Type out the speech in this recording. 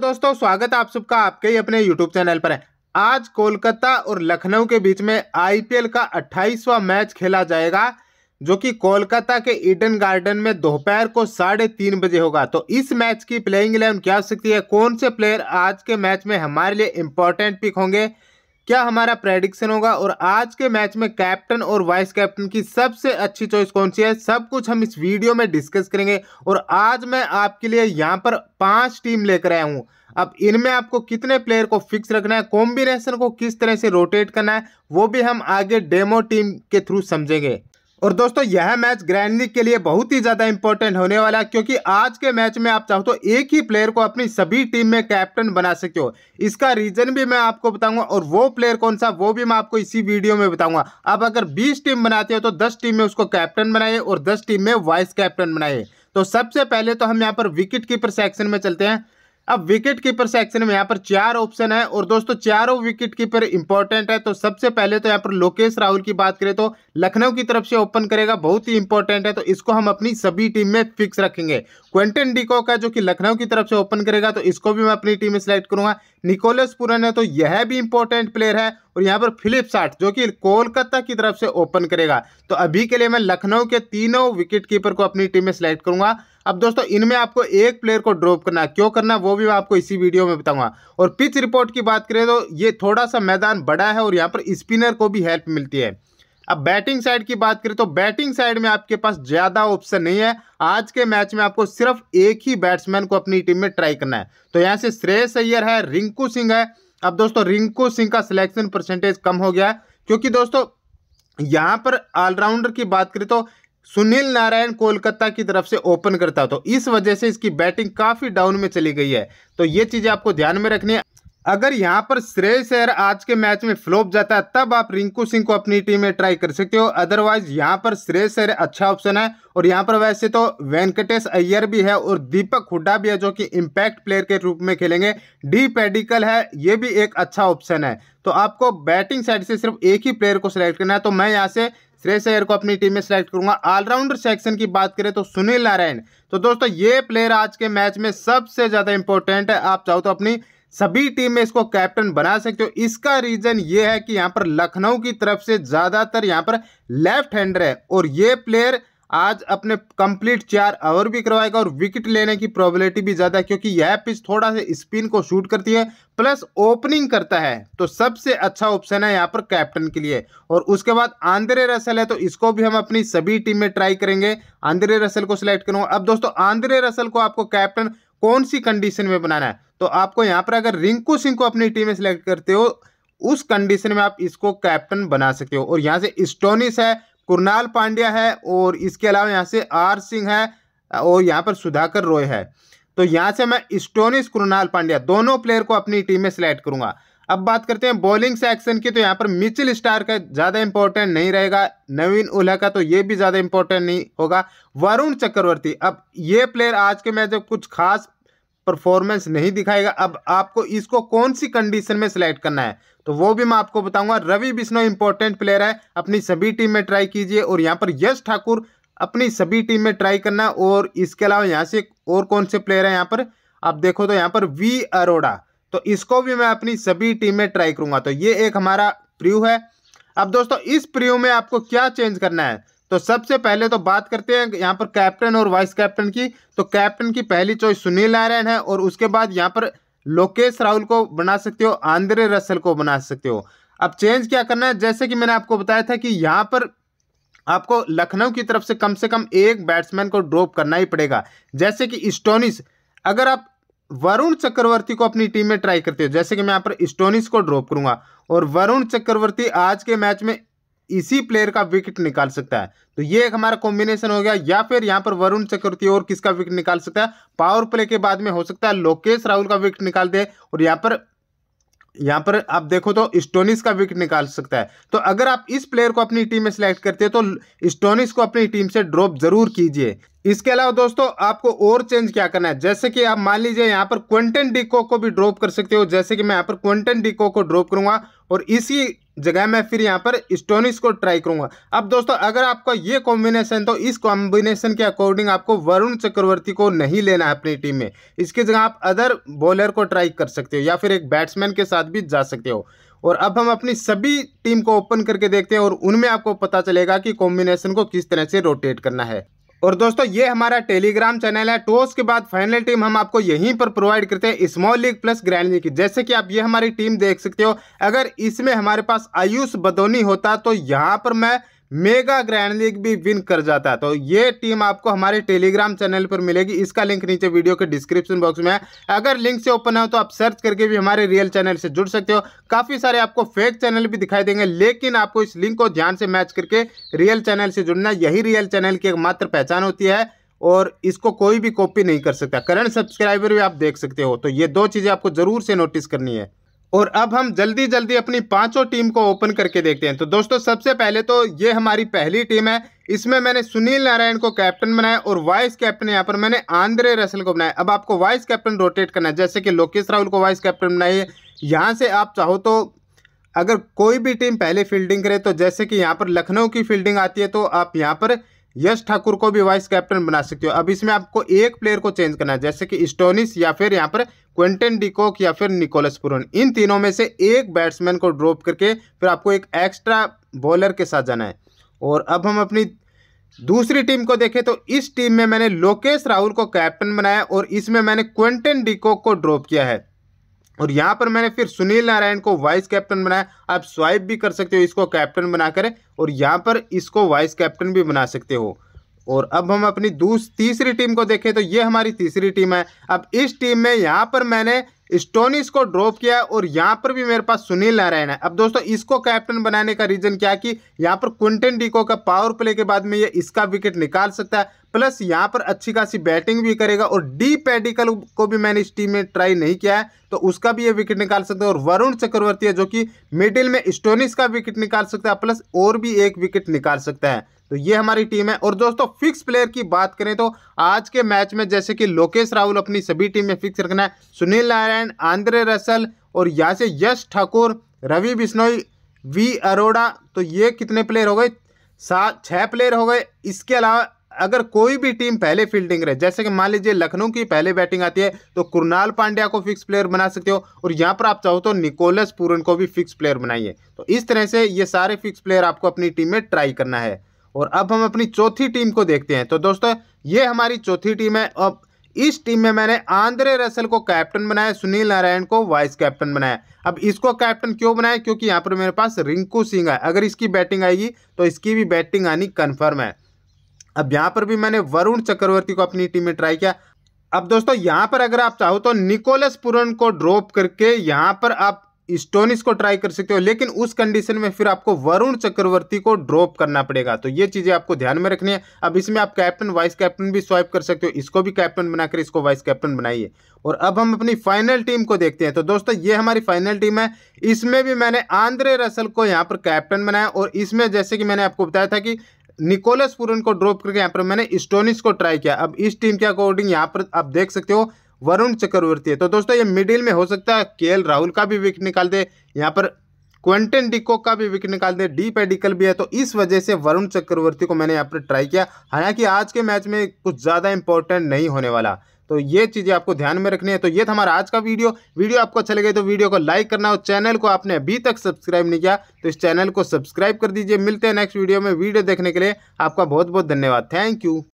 दोस्तों स्वागत आप सबका आपके ही अपने YouTube चैनल पर है आज कोलकाता और लखनऊ के बीच में आईपीएल का 28वां मैच खेला जाएगा जो कि कोलकाता के ईडन गार्डन में दोपहर को साढ़े तीन बजे होगा तो इस मैच की प्लेइंग इलेवन क्या हो सकती है कौन से प्लेयर आज के मैच में हमारे लिए इंपॉर्टेंट पिक होंगे क्या हमारा प्रेडिक्शन होगा और आज के मैच में कैप्टन और वाइस कैप्टन की सबसे अच्छी चॉइस कौन सी है सब कुछ हम इस वीडियो में डिस्कस करेंगे और आज मैं आपके लिए यहाँ पर पांच टीम लेकर आया हूँ अब इनमें आपको कितने प्लेयर को फिक्स रखना है कॉम्बिनेशन को किस तरह से रोटेट करना है वो भी हम आगे डेमो टीम के थ्रू समझेंगे और दोस्तों यह मैच ग्रैंड लीग के लिए बहुत ही ज़्यादा इंपॉर्टेंट होने वाला है क्योंकि आज के मैच में आप चाहो तो एक ही प्लेयर को अपनी सभी टीम में कैप्टन बना सके हो इसका रीज़न भी मैं आपको बताऊंगा और वो प्लेयर कौन सा वो भी मैं आपको इसी वीडियो में बताऊंगा आप अगर 20 टीम बनाते हो तो दस टीम में उसको कैप्टन बनाइए और दस टीम में वाइस कैप्टन बनाइए तो सबसे पहले तो हम यहाँ पर विकेट कीपर सेक्शन में चलते हैं अब विकेट कीपर सेक्शन में यहाँ पर चार ऑप्शन है और दोस्तों चारों विकेट कीपर इंपॉर्टेंट है तो सबसे पहले तो यहाँ पर लोकेश राहुल की बात करें तो लखनऊ की तरफ से ओपन करेगा बहुत ही इंपॉर्टेंट है तो इसको हम अपनी सभी टीम में फिक्स रखेंगे क्वेंटन डिको का जो कि लखनऊ की तरफ से ओपन करेगा तो इसको भी मैं अपनी टीम में सिलेक्ट करूंगा निकोलस पुरन है तो यह भी इंपॉर्टेंट प्लेयर है और यहाँ पर फिलिप साठ जो कि कोलकाता की तरफ से ओपन करेगा तो अभी के लिए मैं लखनऊ के तीनों विकेट कीपर को अपनी टीम में सिलेक्ट करूंगा अब दोस्तों इनमें आपको एक प्लेयर को ड्रॉप करना क्यों करना वो भी मैं आपको इसी वीडियो में बताऊंगा और पिच रिपोर्ट की बात करें तो ये थोड़ा सा मैदान बड़ा है और यहाँ पर स्पिनर को भी हेल्प मिलती है अब बैटिंग साइड की बात करें तो बैटिंग साइड में आपके पास ज़्यादा ऑप्शन नहीं है आज के मैच में आपको सिर्फ एक ही बैट्समैन को अपनी टीम में ट्राई करना है तो यहाँ से श्रेयस अय्यर है रिंकू सिंह है अब दोस्तों रिंकू सिंह का सिलेक्शन परसेंटेज कम हो गया है क्योंकि दोस्तों यहाँ पर ऑलराउंडर की बात करें तो सुनील नारायण कोलकाता की तरफ से ओपन करता तो इस वजह से इसकी बैटिंग काफ़ी डाउन में चली गई है तो ये चीज़ें आपको ध्यान में रखनी है अगर यहाँ पर श्रेयस अयर आज के मैच में फ्लॉप जाता है तब आप रिंकू सिंह को अपनी टीम में ट्राई कर सकते हो अदरवाइज यहाँ पर श्रेयस अयर अच्छा ऑप्शन है और यहाँ पर वैसे तो वेंकटेश अय्यर भी है और दीपक हुड्डा भी है जो कि इम्पैक्ट प्लेयर के रूप में खेलेंगे डी पेडिकल है ये भी एक अच्छा ऑप्शन है तो आपको बैटिंग साइड से सिर्फ एक ही प्लेयर को सिलेक्ट करना है तो मैं यहाँ से श्रेयस अयर को अपनी टीम में सेलेक्ट करूंगा ऑलराउंडर सेक्शन की बात करें तो सुनील नारायण तो दोस्तों ये प्लेयर आज के मैच में सबसे ज़्यादा इंपॉर्टेंट है आप चाहो तो अपनी सभी टीम में इसको कैप्टन बना सकते हो इसका रीज़न ये है कि यहाँ पर लखनऊ की तरफ से ज़्यादातर यहाँ पर लेफ्ट हैंडर है और ये प्लेयर आज अपने कंप्लीट चार ओवर भी करवाएगा और विकेट लेने की प्रोबेबिलिटी भी ज़्यादा है क्योंकि यह पिच थोड़ा सा स्पिन को शूट करती है प्लस ओपनिंग करता है तो सबसे अच्छा ऑप्शन है यहाँ पर कैप्टन के लिए और उसके बाद आंद्रे रसल है तो इसको भी हम अपनी सभी टीम में ट्राई करेंगे आंद्रे रसल को सिलेक्ट करूँगा अब दोस्तों आंद्रे रसल को आपको कैप्टन कौन सी कंडीशन में बनाना है तो आपको यहाँ पर अगर रिंकू सिंह को अपनी टीम में सिलेक्ट करते हो उस कंडीशन में आप इसको कैप्टन बना सकते हो और यहाँ से स्टोनिस है कुरनाल पांड्या है और इसके अलावा यहाँ से आर सिंह है और यहाँ पर सुधाकर रॉय है तो यहाँ से मैं स्टोनिस कुरनाल पांड्या दोनों प्लेयर को अपनी टीम में सिलेक्ट करूंगा अब बात करते हैं बॉलिंग सेक्शन की तो यहाँ पर मिचिल स्टार का ज़्यादा इंपॉर्टेंट नहीं रहेगा नवीन उल्हा का तो ये भी ज़्यादा इंपॉर्टेंट नहीं होगा वरुण चक्रवर्ती अब ये प्लेयर आज के मैच में कुछ खास परफॉर्मेंस नहीं दिखाएगा अब आपको इसको कौन सी कंडीशन में सिलेक्ट करना है तो वो भी मैं आपको बताऊंगा रवि बिश्नो इंपॉर्टेंट प्लेयर है अपनी सभी टीम में ट्राई कीजिए और यहाँ पर यश ठाकुर अपनी सभी टीम में ट्राई करना और इसके अलावा यहाँ से और कौन से प्लेयर है यहाँ पर आप देखो तो यहाँ पर वी अरोड़ा तो इसको भी मैं अपनी सभी टीम में ट्राई करूंगा तो ये एक हमारा प्रिव्यू है अब दोस्तों इस प्रियू में आपको क्या चेंज करना है तो सबसे पहले तो बात करते हैं यहाँ पर कैप्टन और वाइस कैप्टन की तो कैप्टन की पहली चॉइस सुनील नारायण है और उसके बाद यहाँ पर लोकेश राहुल को बना सकते हो आंद्रे रसल को बना सकते हो अब चेंज क्या करना है जैसे कि मैंने आपको बताया था कि यहाँ पर आपको लखनऊ की तरफ से कम से कम एक बैट्समैन को ड्रॉप करना ही पड़ेगा जैसे कि स्टोनिस अगर आप वरुण चक्रवर्ती को अपनी टीम में ट्राई करते हो जैसे कि मैं यहाँ पर स्टोनिस को ड्रॉप करूंगा और वरुण चक्रवर्ती आज के मैच में इसी प्लेयर का विकेट निकाल सकता है तो ये एक हमारा कॉम्बिनेशन हो गया या फिर यहाँ पर वरुण चक्रवर्ती और किसका विकेट निकाल सकता है पावर प्ले के बाद में हो सकता है लोकेश राहुल का विकेट निकाल दे और यहाँ पर यहाँ पर आप देखो तो स्टोनिस का विकेट निकाल सकता है तो अगर आप इस प्लेयर को अपनी टीम में सिलेक्ट करते हैं तो स्टोनिस को अपनी टीम से ड्रॉप जरूर कीजिए इसके अलावा दोस्तों आपको और चेंज क्या करना है जैसे कि आप मान लीजिए यहाँ पर क्वेंटन डिको को भी ड्रॉप कर सकते हो जैसे कि मैं यहाँ पर क्वेंटन डिको को ड्रॉप करूंगा और इसी जगह मैं फिर यहाँ पर स्टोनिस को ट्राई करूंगा अब दोस्तों अगर आपका ये कॉम्बिनेशन तो इस कॉम्बिनेशन के अकॉर्डिंग आपको वरुण चक्रवर्ती को नहीं लेना है अपनी टीम में इसकी जगह आप अदर बॉलर को ट्राई कर सकते हो या फिर एक बैट्समैन के साथ भी जा सकते हो और अब हम अपनी सभी टीम को ओपन करके देखते हैं और उनमें आपको पता चलेगा कि कॉम्बिनेशन को किस तरह से रोटेट करना है और दोस्तों ये हमारा टेलीग्राम चैनल है टॉस के बाद फाइनल टीम हम आपको यहीं पर प्रोवाइड करते हैं small league plus grand league की जैसे कि आप ये हमारी टीम देख सकते हो अगर इसमें हमारे पास आयुष बदोनी होता तो यहाँ पर मैं मेगा ग्रैंड लीग भी विन कर जाता है तो ये टीम आपको हमारे टेलीग्राम चैनल पर मिलेगी इसका लिंक नीचे वीडियो के डिस्क्रिप्शन बॉक्स में है अगर लिंक से ओपन हो तो आप सर्च करके भी हमारे रियल चैनल से जुड़ सकते हो काफ़ी सारे आपको फेक चैनल भी दिखाई देंगे लेकिन आपको इस लिंक को ध्यान से मैच करके रियल चैनल से जुड़ना यही रियल चैनल की मात्र पहचान होती है और इसको कोई भी कॉपी नहीं कर सकता करंट सब्सक्राइबर भी आप देख सकते हो तो ये दो चीज़ें आपको ज़रूर से नोटिस करनी है और अब हम जल्दी जल्दी अपनी पांचों टीम को ओपन करके देखते हैं तो दोस्तों सबसे पहले तो ये हमारी पहली टीम है इसमें मैंने सुनील नारायण को कैप्टन बनाया और वाइस कैप्टन यहाँ पर मैंने आंद्रे रसल को बनाया अब आपको वाइस कैप्टन रोटेट करना है जैसे कि लोकेश राहुल को वाइस कैप्टन बनाइए यहाँ से आप चाहो तो अगर कोई भी टीम पहले फील्डिंग करे तो जैसे कि यहाँ पर लखनऊ की फील्डिंग आती है तो आप यहाँ पर यश ठाकुर को भी वाइस कैप्टन बना सकते हो अब इसमें आपको एक प्लेयर को चेंज करना है जैसे कि स्टोनिस या फिर यहाँ पर क्वेंटन डिकॉक या फिर निकोलस पुरन इन तीनों में से एक बैट्समैन को ड्रॉप करके फिर आपको एक एक्स्ट्रा बॉलर के साथ जाना है और अब हम अपनी दूसरी टीम को देखें तो इस टीम में मैंने लोकेश राहुल को कैप्टन बनाया और इसमें मैंने क्वेंटन डिकॉक को ड्रॉप किया है और यहाँ पर मैंने फिर सुनील नारायण को वाइस कैप्टन बनाया आप स्वाइप भी कर सकते हो इसको कैप्टन बनाकर और यहाँ पर इसको वाइस कैप्टन भी बना सकते हो और अब हम अपनी दूसरी तीसरी टीम को देखें तो ये हमारी तीसरी टीम है अब इस टीम में यहाँ पर मैंने स्टोनिस को ड्रॉप किया और यहाँ पर भी मेरे पास सुनील नारायण है अब दोस्तों इसको कैप्टन बनाने का रीजन क्या कि यहाँ पर क्विंटन डिको का पावर प्ले के बाद में ये इसका विकेट निकाल सकता है प्लस यहाँ पर अच्छी खासी बैटिंग भी करेगा और डी पेडिकल को भी मैंने इस टीम में ट्राई नहीं किया है तो उसका भी ये विकेट निकाल सकता है और वरुण चक्रवर्ती है जो कि मिडिल में स्टोनिस का विकेट निकाल सकता है प्लस और भी एक विकेट निकाल सकता है तो ये हमारी टीम है और दोस्तों फिक्स प्लेयर की बात करें तो आज के मैच में जैसे कि लोकेश राहुल अपनी सभी टीम में फिक्स रखना है सुनील नारायण आंद्रे रसल और यहाँ से यश ठाकुर रवि बिश्नोई वी अरोड़ा तो ये कितने प्लेयर हो गए सात छः प्लेयर हो गए इसके अलावा अगर कोई भी टीम पहले फील्डिंग रहे जैसे कि मान लीजिए लखनऊ की पहले बैटिंग आती है तो कुरनाल पांड्या को फिक्स प्लेयर बना सकते हो और यहाँ पर आप चाहो तो निकोलस पूरन को भी फिक्स प्लेयर बनाइए तो इस तरह से ये सारे फिक्स प्लेयर आपको अपनी टीम में ट्राई करना है और अब हम अपनी चौथी टीम को देखते हैं तो दोस्तों ये हमारी चौथी टीम है अब इस टीम में मैंने आंद्रे रसल को कैप्टन बनाया सुनील नारायण को वाइस कैप्टन बनाया अब इसको कैप्टन क्यों बनाया क्योंकि यहाँ पर मेरे पास रिंकू सिंह है अगर इसकी बैटिंग आएगी तो इसकी भी बैटिंग आनी कन्फर्म है अब यहाँ पर भी मैंने वरुण चक्रवर्ती को अपनी टीम में ट्राई किया अब दोस्तों यहाँ पर अगर आप चाहो तो निकोलस पुरन को ड्रॉप करके यहाँ पर आप स्टोनिस को ट्राई कर सकते हो लेकिन उस कंडीशन में फिर आपको वरुण चक्रवर्ती को ड्रॉप करना पड़ेगा तो ये चीज़ें आपको ध्यान में रखनी है अब इसमें आप कैप्टन वाइस कैप्टन भी स्वाइप कर सकते हो इसको भी कैप्टन बनाकर इसको वाइस कैप्टन बनाइए और अब हम अपनी फाइनल टीम को देखते हैं तो दोस्तों ये हमारी फाइनल टीम है इसमें भी मैंने आंद्रे रसल को यहाँ पर कैप्टन बनाया और इसमें जैसे कि मैंने आपको बताया था कि निकोलस पूरन को ड्रॉप करके यहाँ पर मैंने स्टोनिस को ट्राई किया अब इस टीम के अकॉर्डिंग यहाँ पर आप देख सकते हो वरुण चक्रवर्ती है तो दोस्तों ये मिडिल में हो सकता है के राहुल का भी विकेट निकाल दे यहाँ पर क्वेंटन डिको का भी विकेट निकाल दे डी पेडिकल भी है तो इस वजह से वरुण चक्रवर्ती को मैंने यहाँ पर ट्राई किया हालांकि आज के मैच में कुछ ज़्यादा इंपॉर्टेंट नहीं होने वाला तो ये चीज़ें आपको ध्यान में रखनी है तो ये था हमारा आज का वीडियो वीडियो आपको अच्छा लगे तो वीडियो को लाइक करना और चैनल को आपने अभी तक सब्सक्राइब नहीं किया तो इस चैनल को सब्सक्राइब कर दीजिए मिलते हैं नेक्स्ट वीडियो में वीडियो देखने के लिए आपका बहुत बहुत धन्यवाद थैंक यू